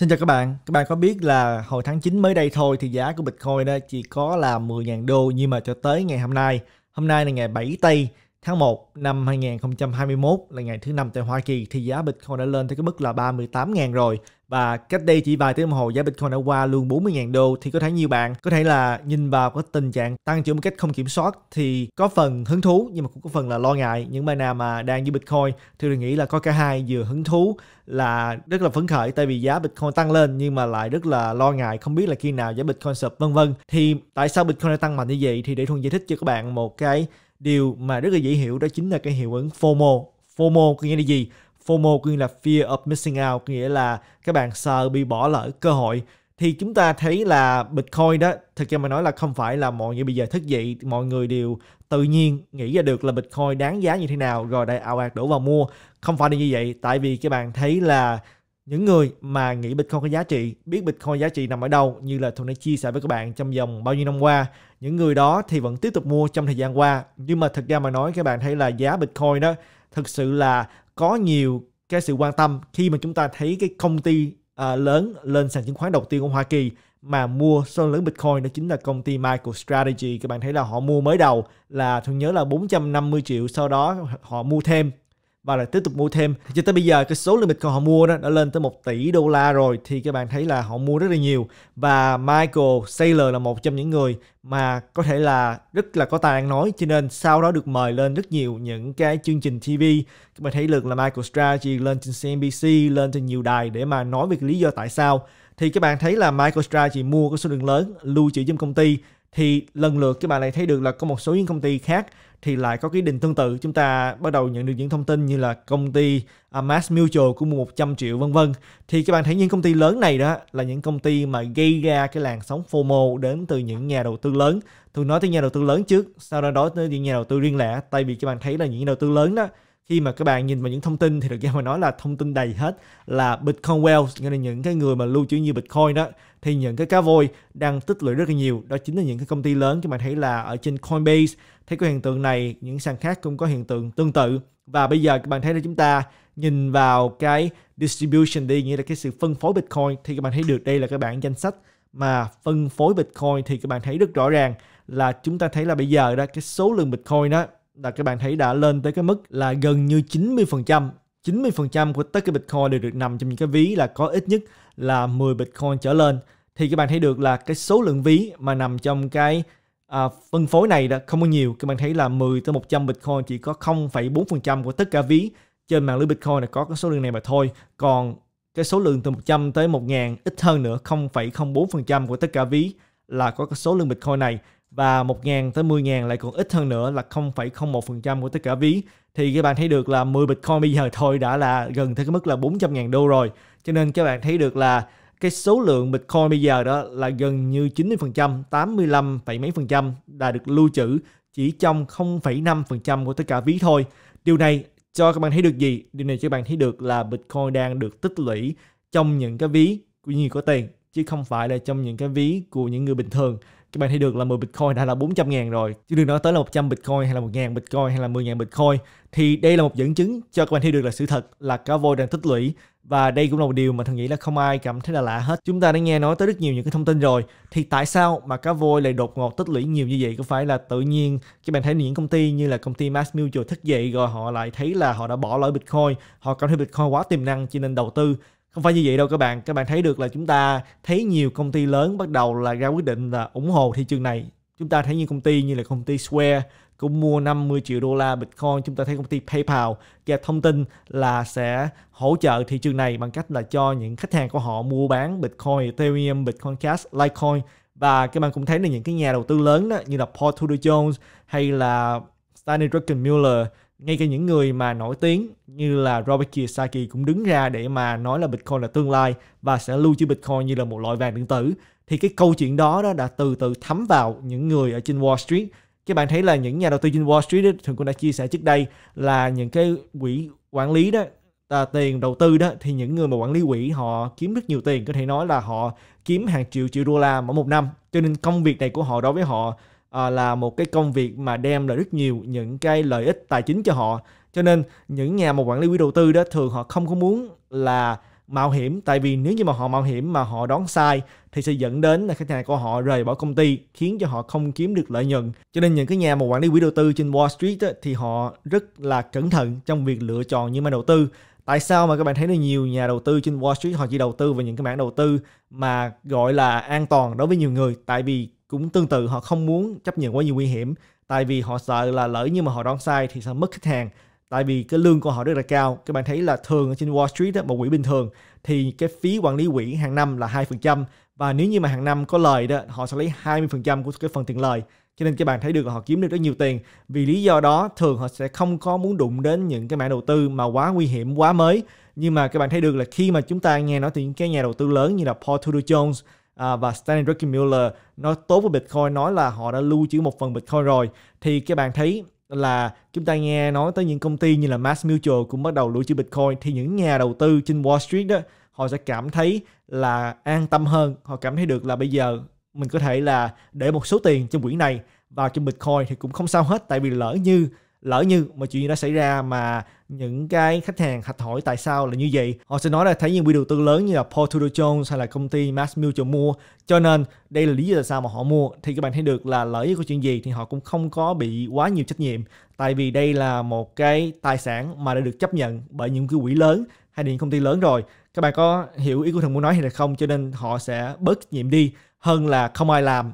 Xin chào các bạn, các bạn có biết là hồi tháng 9 mới đây thôi thì giá của Bitcoin đó chỉ có là 10.000 đô nhưng mà cho tới ngày hôm nay, hôm nay là ngày 7 Tây Tháng 1 năm 2021 là ngày thứ năm tại Hoa Kỳ thì giá Bitcoin đã lên tới cái mức là 38.000 rồi và cách đây chỉ vài tiếng đồng hồ giá Bitcoin đã qua luôn 40.000 đô thì có thể nhiều bạn có thể là nhìn vào cái tình trạng tăng trưởng một cách không kiểm soát thì có phần hứng thú nhưng mà cũng có phần là lo ngại những bạn nào mà đang như Bitcoin thì tôi nghĩ là có cả hai vừa hứng thú là rất là phấn khởi tại vì giá Bitcoin tăng lên nhưng mà lại rất là lo ngại không biết là khi nào giá Bitcoin sập vân vân thì tại sao Bitcoin lại tăng mạnh như vậy thì để thuần giải thích cho các bạn một cái điều mà rất là dễ hiểu đó chính là cái hiệu ứng FOMO FOMO có nghĩa là gì FOMO có nghĩa là fear of missing out có nghĩa là các bạn sợ bị bỏ lỡ cơ hội thì chúng ta thấy là Bitcoin đó thực ra mà nói là không phải là mọi người bây giờ thức dậy mọi người đều tự nhiên nghĩ ra được là Bitcoin đáng giá như thế nào rồi đại ảo ạt đổ vào mua không phải là như vậy tại vì các bạn thấy là những người mà nghĩ Bitcoin có giá trị biết Bitcoin giá trị nằm ở đâu như là tôi đã chia sẻ với các bạn trong vòng bao nhiêu năm qua những người đó thì vẫn tiếp tục mua trong thời gian qua nhưng mà thực ra mà nói các bạn thấy là giá bitcoin đó thực sự là có nhiều cái sự quan tâm khi mà chúng ta thấy cái công ty uh, lớn lên sàn chứng khoán đầu tiên của Hoa Kỳ mà mua số lớn Bitcoin đó chính là công ty MicroStrategy. Các bạn thấy là họ mua mới đầu là tôi nhớ là 450 triệu, sau đó họ mua thêm và lại tiếp tục mua thêm cho tới bây giờ cái số lượng Bitcoin họ mua đó đã lên tới 1 tỷ đô la rồi thì các bạn thấy là họ mua rất là nhiều và Michael Saylor là một trong những người mà có thể là rất là có tài ăn nói cho nên sau đó được mời lên rất nhiều những cái chương trình TV các bạn thấy được là Michael Strategy lên trên CNBC lên trên nhiều đài để mà nói về lý do tại sao thì các bạn thấy là Michael Strategy mua cái số lượng lớn lưu trữ trong công ty thì lần lượt các bạn lại thấy được là có một số những công ty khác thì lại có cái định tương tự chúng ta bắt đầu nhận được những thông tin như là công ty à, Mass Mutual của mua 100 triệu vân vân thì các bạn thấy những công ty lớn này đó là những công ty mà gây ra cái làn sóng FOMO đến từ những nhà đầu tư lớn thường nói tới nhà đầu tư lớn trước sau đó đó tới những nhà đầu tư riêng lẻ tại vì các bạn thấy là những nhà đầu tư lớn đó khi mà các bạn nhìn vào những thông tin thì được ra mà nói là thông tin đầy hết là Bitcoin Wealth nghĩa là những cái người mà lưu trữ như Bitcoin đó thì những cái cá voi đang tích lũy rất là nhiều đó chính là những cái công ty lớn các bạn thấy là ở trên Coinbase thấy có hiện tượng này những sàn khác cũng có hiện tượng tương tự và bây giờ các bạn thấy là chúng ta nhìn vào cái distribution đi nghĩa là cái sự phân phối Bitcoin thì các bạn thấy được đây là các bạn danh sách mà phân phối Bitcoin thì các bạn thấy rất rõ ràng là chúng ta thấy là bây giờ đó cái số lượng Bitcoin đó là các bạn thấy đã lên tới cái mức là gần như 90%. 90% của tất cả Bitcoin đều được nằm trong những cái ví là có ít nhất là 10 Bitcoin trở lên. Thì các bạn thấy được là cái số lượng ví mà nằm trong cái à, phân phối này đã không có nhiều. Các bạn thấy là 10 tới 100 Bitcoin chỉ có 0,4% của tất cả ví trên mạng lưới Bitcoin là có cái số lượng này mà thôi. Còn cái số lượng từ 100 tới 1.000 ít hơn nữa 0,04% của tất cả ví là có cái số lượng Bitcoin này và 1.000 tới 10.000 lại còn ít hơn nữa là 0,01% của tất cả ví thì các bạn thấy được là 10 Bitcoin bây giờ thôi đã là gần tới cái mức là 400.000 đô rồi cho nên các bạn thấy được là cái số lượng Bitcoin bây giờ đó là gần như 90%, 85, mấy phần trăm đã được lưu trữ chỉ trong 0,5% của tất cả ví thôi. Điều này cho các bạn thấy được gì? Điều này cho các bạn thấy được là Bitcoin đang được tích lũy trong những cái ví của người có tiền chứ không phải là trong những cái ví của những người bình thường các bạn thấy được là 10 Bitcoin đã là 400 ngàn rồi chứ đừng nói tới là 100 Bitcoin hay là 1 ngàn Bitcoin hay là 10 ngàn Bitcoin thì đây là một dẫn chứng cho các bạn thấy được là sự thật là cá voi đang tích lũy và đây cũng là một điều mà thường nghĩ là không ai cảm thấy là lạ hết chúng ta đã nghe nói tới rất nhiều những cái thông tin rồi thì tại sao mà cá voi lại đột ngột tích lũy nhiều như vậy có phải là tự nhiên các bạn thấy những công ty như là công ty Max Mutual thức dậy rồi họ lại thấy là họ đã bỏ lỡ Bitcoin họ cảm thấy Bitcoin quá tiềm năng cho nên đầu tư không phải như vậy đâu các bạn các bạn thấy được là chúng ta thấy nhiều công ty lớn bắt đầu là ra quyết định là ủng hộ thị trường này chúng ta thấy như công ty như là công ty Square cũng mua 50 triệu đô la Bitcoin chúng ta thấy công ty PayPal ra thông tin là sẽ hỗ trợ thị trường này bằng cách là cho những khách hàng của họ mua bán Bitcoin, Ethereum, Bitcoin Cash, Litecoin và các bạn cũng thấy là những cái nhà đầu tư lớn đó như là Paul Tudor Jones hay là Stanley Druckenmiller ngay cả những người mà nổi tiếng như là Robert Kiyosaki cũng đứng ra để mà nói là Bitcoin là tương lai và sẽ lưu trữ Bitcoin như là một loại vàng điện tử thì cái câu chuyện đó đó đã từ từ thấm vào những người ở trên Wall Street các bạn thấy là những nhà đầu tư trên Wall Street ấy, thường cũng đã chia sẻ trước đây là những cái quỹ quản lý đó à, tiền đầu tư đó thì những người mà quản lý quỹ họ kiếm rất nhiều tiền có thể nói là họ kiếm hàng triệu triệu đô la mỗi một năm cho nên công việc này của họ đối với họ Ờ, là một cái công việc mà đem lại rất nhiều những cái lợi ích tài chính cho họ cho nên những nhà một quản lý quỹ đầu tư đó thường họ không có muốn là mạo hiểm tại vì nếu như mà họ mạo hiểm mà họ đoán sai thì sẽ dẫn đến là khách hàng của họ rời bỏ công ty khiến cho họ không kiếm được lợi nhuận cho nên những cái nhà một quản lý quỹ đầu tư trên Wall Street á, thì họ rất là cẩn thận trong việc lựa chọn những mã đầu tư tại sao mà các bạn thấy được nhiều nhà đầu tư trên Wall Street họ chỉ đầu tư vào những cái mảng đầu tư mà gọi là an toàn đối với nhiều người tại vì cũng tương tự họ không muốn chấp nhận quá nhiều nguy hiểm tại vì họ sợ là lỡ nhưng mà họ đoán sai thì sẽ mất khách hàng tại vì cái lương của họ rất là cao các bạn thấy là thường ở trên Wall Street một quỹ bình thường thì cái phí quản lý quỹ hàng năm là 2% và nếu như mà hàng năm có lời đó họ sẽ lấy 20% của cái phần tiền lời cho nên các bạn thấy được là họ kiếm được rất nhiều tiền vì lý do đó thường họ sẽ không có muốn đụng đến những cái mã đầu tư mà quá nguy hiểm quá mới nhưng mà các bạn thấy được là khi mà chúng ta nghe nói từ những cái nhà đầu tư lớn như là Paul Tudor Jones à, và Stanley Druckenmiller nói tốt với Bitcoin nói là họ đã lưu trữ một phần Bitcoin rồi thì các bạn thấy là chúng ta nghe nói tới những công ty như là Mass Mutual cũng bắt đầu lưu trữ Bitcoin thì những nhà đầu tư trên Wall Street đó họ sẽ cảm thấy là an tâm hơn họ cảm thấy được là bây giờ mình có thể là để một số tiền trong quỹ này vào trong Bitcoin thì cũng không sao hết tại vì lỡ như lỡ như mà chuyện gì đó xảy ra mà những cái khách hàng hạch hỏi tại sao là như vậy họ sẽ nói là thấy những quỹ đầu tư lớn như là Paul Tudor Jones hay là công ty Mass Mutual mua cho nên đây là lý do tại sao mà họ mua thì các bạn thấy được là lợi ích của chuyện gì thì họ cũng không có bị quá nhiều trách nhiệm tại vì đây là một cái tài sản mà đã được chấp nhận bởi những cái quỹ lớn hay những công ty lớn rồi các bạn có hiểu ý của thằng muốn nói hay là không cho nên họ sẽ bớt nhiệm đi hơn là không ai làm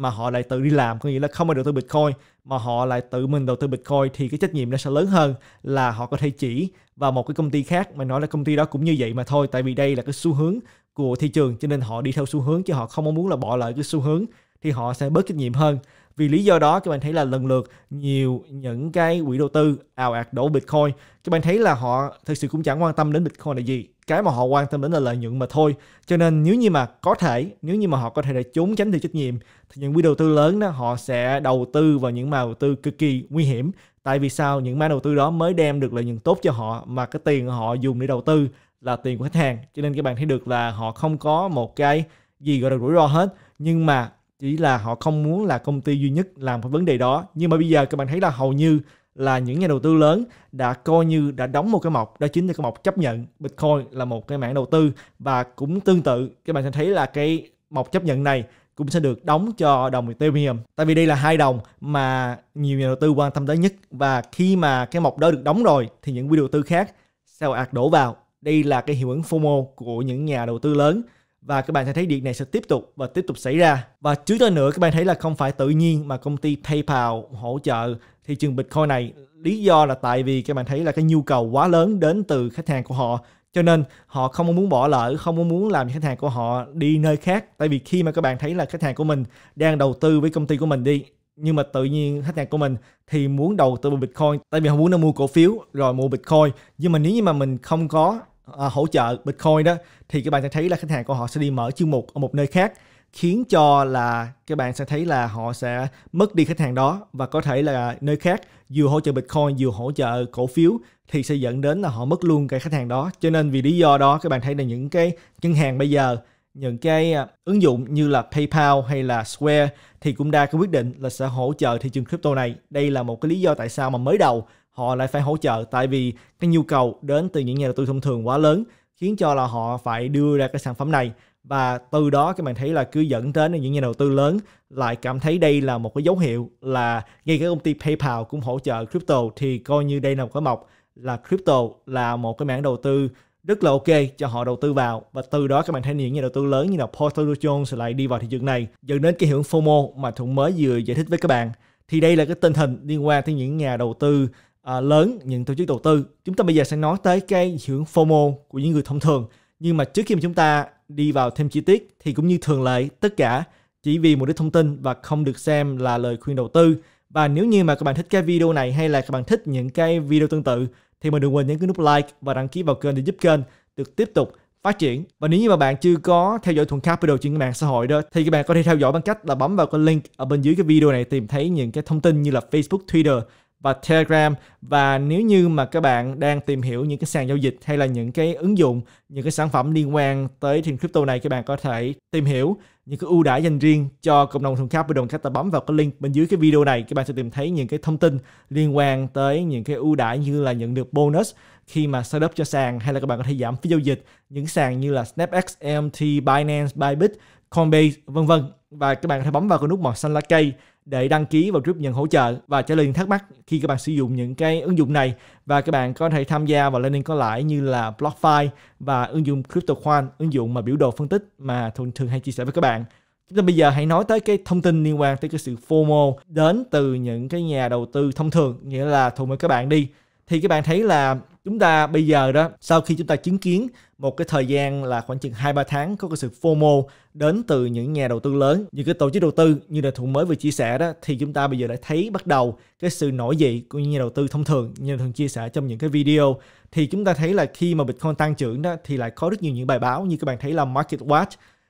mà họ lại tự đi làm có nghĩa là không ai đầu tư bitcoin mà họ lại tự mình đầu tư bitcoin thì cái trách nhiệm nó sẽ lớn hơn là họ có thể chỉ vào một cái công ty khác mà nói là công ty đó cũng như vậy mà thôi tại vì đây là cái xu hướng của thị trường cho nên họ đi theo xu hướng chứ họ không muốn là bỏ lại cái xu hướng thì họ sẽ bớt trách nhiệm hơn vì lý do đó các bạn thấy là lần lượt nhiều những cái quỹ đầu tư ào ạt đổ bitcoin các bạn thấy là họ thực sự cũng chẳng quan tâm đến bitcoin là gì cái mà họ quan tâm đến là lợi nhuận mà thôi cho nên nếu như mà có thể nếu như mà họ có thể để trốn tránh được trách nhiệm thì những quỹ đầu tư lớn đó họ sẽ đầu tư vào những mã đầu tư cực kỳ nguy hiểm tại vì sao những mã đầu tư đó mới đem được lợi nhuận tốt cho họ mà cái tiền họ dùng để đầu tư là tiền của khách hàng cho nên các bạn thấy được là họ không có một cái gì gọi là rủi ro hết nhưng mà chỉ là họ không muốn là công ty duy nhất làm cái vấn đề đó nhưng mà bây giờ các bạn thấy là hầu như là những nhà đầu tư lớn đã coi như đã đóng một cái mộc đó chính là cái mộc chấp nhận Bitcoin là một cái mảng đầu tư và cũng tương tự các bạn sẽ thấy là cái mộc chấp nhận này cũng sẽ được đóng cho đồng Ethereum. Tại vì đây là hai đồng mà nhiều nhà đầu tư quan tâm tới nhất và khi mà cái mộc đó được đóng rồi thì những quỹ đầu tư khác sẽ ạt đổ vào. Đây là cái hiệu ứng FOMO của những nhà đầu tư lớn và các bạn sẽ thấy việc này sẽ tiếp tục và tiếp tục xảy ra. Và trước đó nữa các bạn thấy là không phải tự nhiên mà công ty PayPal hỗ trợ thị trường Bitcoin này. Lý do là tại vì các bạn thấy là cái nhu cầu quá lớn đến từ khách hàng của họ cho nên họ không muốn bỏ lỡ không muốn làm khách hàng của họ đi nơi khác tại vì khi mà các bạn thấy là khách hàng của mình đang đầu tư với công ty của mình đi nhưng mà tự nhiên khách hàng của mình thì muốn đầu tư vào bitcoin tại vì họ muốn nó mua cổ phiếu rồi mua bitcoin nhưng mà nếu như mà mình không có à, hỗ trợ Bitcoin đó thì các bạn sẽ thấy là khách hàng của họ sẽ đi mở chương mục ở một nơi khác khiến cho là các bạn sẽ thấy là họ sẽ mất đi khách hàng đó và có thể là nơi khác vừa hỗ trợ Bitcoin vừa hỗ trợ cổ phiếu thì sẽ dẫn đến là họ mất luôn cái khách hàng đó. Cho nên vì lý do đó các bạn thấy là những cái ngân hàng bây giờ những cái à, ứng dụng như là PayPal hay là Square thì cũng đã có quyết định là sẽ hỗ trợ thị trường crypto này. Đây là một cái lý do tại sao mà mới đầu họ lại phải hỗ trợ tại vì cái nhu cầu đến từ những nhà đầu tư thông thường quá lớn khiến cho là họ phải đưa ra cái sản phẩm này và từ đó các bạn thấy là cứ dẫn đến những nhà đầu tư lớn lại cảm thấy đây là một cái dấu hiệu là ngay cái công ty PayPal cũng hỗ trợ crypto thì coi như đây là một cái mọc là crypto là một cái mảng đầu tư rất là ok cho họ đầu tư vào và từ đó các bạn thấy những nhà đầu tư lớn như là portfolio Jones lại đi vào thị trường này dẫn đến cái hiệu FOMO mà Thuận mới vừa giải thích với các bạn thì đây là cái tình hình liên quan tới những nhà đầu tư À, lớn những tổ chức đầu tư chúng ta bây giờ sẽ nói tới cái hưởng FOMO của những người thông thường nhưng mà trước khi mà chúng ta đi vào thêm chi tiết thì cũng như thường lệ tất cả chỉ vì mục đích thông tin và không được xem là lời khuyên đầu tư và nếu như mà các bạn thích cái video này hay là các bạn thích những cái video tương tự thì mình đừng quên nhấn cái nút like và đăng ký vào kênh để giúp kênh được tiếp tục phát triển và nếu như mà bạn chưa có theo dõi thuần capital trên mạng xã hội đó thì các bạn có thể theo dõi bằng cách là bấm vào cái link ở bên dưới cái video này tìm thấy những cái thông tin như là facebook twitter và Telegram và nếu như mà các bạn đang tìm hiểu những cái sàn giao dịch hay là những cái ứng dụng, những cái sản phẩm liên quan tới tiền crypto này các bạn có thể tìm hiểu những cái ưu đãi dành riêng cho cộng đồng thùng capital cách ta bấm vào cái link bên dưới cái video này các bạn sẽ tìm thấy những cái thông tin liên quan tới những cái ưu đãi như là nhận được bonus khi mà setup cho sàn hay là các bạn có thể giảm phí giao dịch những sàn như là SnapX, EMT, Binance, Bybit, Coinbase vân vân và các bạn có thể bấm vào cái nút màu xanh lá cây để đăng ký vào group nhận hỗ trợ và trả lời những thắc mắc khi các bạn sử dụng những cái ứng dụng này và các bạn có thể tham gia vào learning có lãi như là BlockFi và ứng dụng CryptoQuant, ứng dụng mà biểu đồ phân tích mà thường thường hay chia sẻ với các bạn. Chúng ta bây giờ hãy nói tới cái thông tin liên quan tới cái sự FOMO đến từ những cái nhà đầu tư thông thường, nghĩa là thuộc với các bạn đi thì các bạn thấy là chúng ta bây giờ đó sau khi chúng ta chứng kiến một cái thời gian là khoảng chừng 2-3 tháng có cái sự FOMO đến từ những nhà đầu tư lớn, những cái tổ chức đầu tư như là Thuận mới vừa chia sẻ đó thì chúng ta bây giờ đã thấy bắt đầu cái sự nổi dậy của những nhà đầu tư thông thường như thường chia sẻ trong những cái video thì chúng ta thấy là khi mà Bitcoin tăng trưởng đó thì lại có rất nhiều những bài báo như các bạn thấy là Market Watch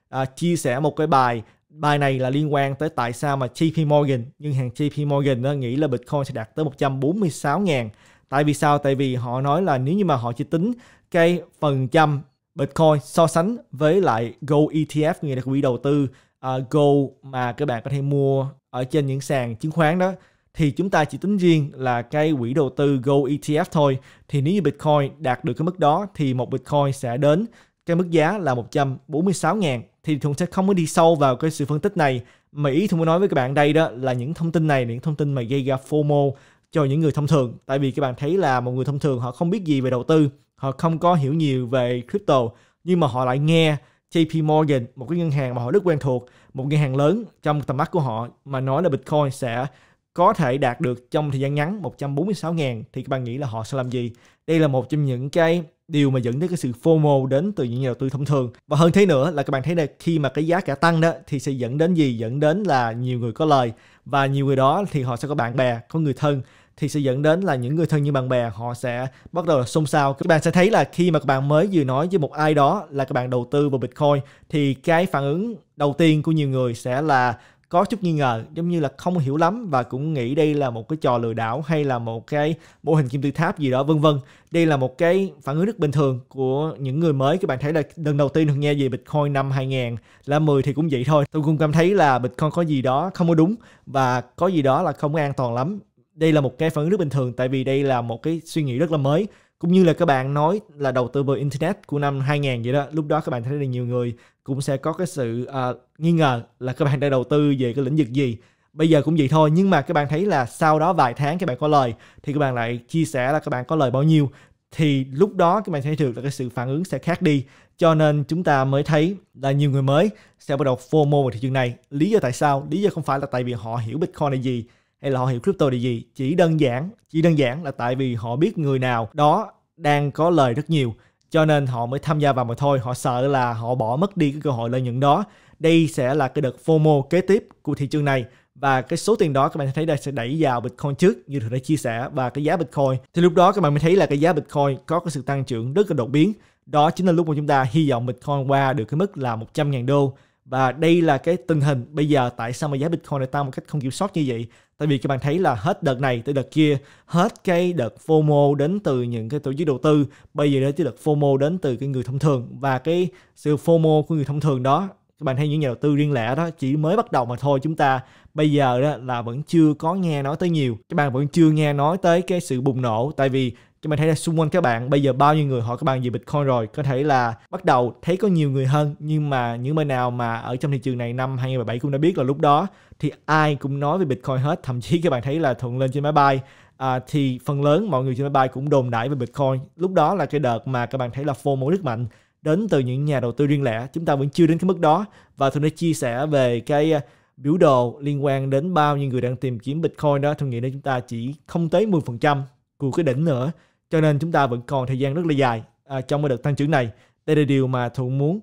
à, chia sẻ một cái bài bài này là liên quan tới tại sao mà JP Morgan, ngân hàng JP Morgan đó, nghĩ là Bitcoin sẽ đạt tới 146 ngàn Tại vì sao? Tại vì họ nói là nếu như mà họ chỉ tính cái phần trăm Bitcoin so sánh với lại Gold ETF nghĩa là quỹ đầu tư uh, Gold mà các bạn có thể mua ở trên những sàn chứng khoán đó thì chúng ta chỉ tính riêng là cái quỹ đầu tư Gold ETF thôi thì nếu như Bitcoin đạt được cái mức đó thì một Bitcoin sẽ đến cái mức giá là 146 ngàn thì Thuận sẽ không có đi sâu vào cái sự phân tích này mà ý Thuận muốn nói với các bạn đây đó là những thông tin này những thông tin mà gây ra FOMO cho những người thông thường tại vì các bạn thấy là một người thông thường họ không biết gì về đầu tư họ không có hiểu nhiều về crypto nhưng mà họ lại nghe JP Morgan một cái ngân hàng mà họ rất quen thuộc một ngân hàng lớn trong tầm mắt của họ mà nói là Bitcoin sẽ có thể đạt được trong thời gian ngắn 146 000 thì các bạn nghĩ là họ sẽ làm gì? Đây là một trong những cái điều mà dẫn đến cái sự FOMO đến từ những nhà đầu tư thông thường. Và hơn thế nữa là các bạn thấy là khi mà cái giá cả tăng đó thì sẽ dẫn đến gì? Dẫn đến là nhiều người có lời và nhiều người đó thì họ sẽ có bạn bè, có người thân thì sẽ dẫn đến là những người thân như bạn bè họ sẽ bắt đầu là xôn xao các bạn sẽ thấy là khi mà các bạn mới vừa nói với một ai đó là các bạn đầu tư vào bitcoin thì cái phản ứng đầu tiên của nhiều người sẽ là có chút nghi ngờ giống như là không hiểu lắm và cũng nghĩ đây là một cái trò lừa đảo hay là một cái mô hình kim tự tháp gì đó vân vân đây là một cái phản ứng rất bình thường của những người mới các bạn thấy là lần đầu tiên được nghe về Bitcoin năm 2000 là 10 thì cũng vậy thôi tôi cũng cảm thấy là Bitcoin có gì đó không có đúng và có gì đó là không an toàn lắm đây là một cái phản ứng rất bình thường tại vì đây là một cái suy nghĩ rất là mới cũng như là các bạn nói là đầu tư vào internet của năm 2000 vậy đó lúc đó các bạn thấy là nhiều người cũng sẽ có cái sự uh, nghi ngờ là các bạn đã đầu tư về cái lĩnh vực gì bây giờ cũng vậy thôi nhưng mà các bạn thấy là sau đó vài tháng các bạn có lời thì các bạn lại chia sẻ là các bạn có lời bao nhiêu thì lúc đó các bạn thấy được là cái sự phản ứng sẽ khác đi cho nên chúng ta mới thấy là nhiều người mới sẽ bắt đầu FOMO vào thị trường này lý do tại sao lý do không phải là tại vì họ hiểu Bitcoin là gì hay là họ hiểu crypto là gì chỉ đơn giản chỉ đơn giản là tại vì họ biết người nào đó đang có lời rất nhiều cho nên họ mới tham gia vào mà thôi họ sợ là họ bỏ mất đi cái cơ hội lợi nhuận đó đây sẽ là cái đợt FOMO kế tiếp của thị trường này và cái số tiền đó các bạn thấy đây sẽ đẩy vào Bitcoin trước như thường đã chia sẻ và cái giá Bitcoin thì lúc đó các bạn mới thấy là cái giá Bitcoin có cái sự tăng trưởng rất là đột biến đó chính là lúc mà chúng ta hy vọng Bitcoin qua được cái mức là 100.000 đô và đây là cái tình hình bây giờ tại sao mà giá Bitcoin lại tăng một cách không kiểm soát như vậy. Tại vì các bạn thấy là hết đợt này tới đợt kia, hết cái đợt FOMO đến từ những cái tổ chức đầu tư, bây giờ đến cái đợt FOMO đến từ cái người thông thường và cái sự FOMO của người thông thường đó các bạn thấy những nhà đầu tư riêng lẻ đó chỉ mới bắt đầu mà thôi chúng ta bây giờ đó là vẫn chưa có nghe nói tới nhiều các bạn vẫn chưa nghe nói tới cái sự bùng nổ tại vì cho mình thấy là xung quanh các bạn bây giờ bao nhiêu người họ các bạn về Bitcoin rồi có thể là bắt đầu thấy có nhiều người hơn nhưng mà những bên nào mà ở trong thị trường này năm 2017 cũng đã biết là lúc đó thì ai cũng nói về Bitcoin hết thậm chí các bạn thấy là thuận lên trên máy bay à, thì phần lớn mọi người trên máy bay cũng đồn đại về Bitcoin lúc đó là cái đợt mà các bạn thấy là phô FOMO rất mạnh đến từ những nhà đầu tư riêng lẻ chúng ta vẫn chưa đến cái mức đó và tôi đã chia sẻ về cái à, biểu đồ liên quan đến bao nhiêu người đang tìm kiếm Bitcoin đó tôi nghĩ là chúng ta chỉ không tới 10% của cái đỉnh nữa cho nên chúng ta vẫn còn thời gian rất là dài à, trong cái đợt tăng trưởng này. Đây là điều mà Thuận muốn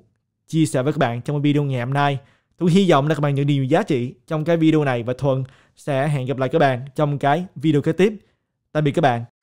chia sẻ với các bạn trong cái video ngày hôm nay. Thuận hy vọng là các bạn nhận điều giá trị trong cái video này và Thuận sẽ hẹn gặp lại các bạn trong cái video kế tiếp. Tạm biệt các bạn.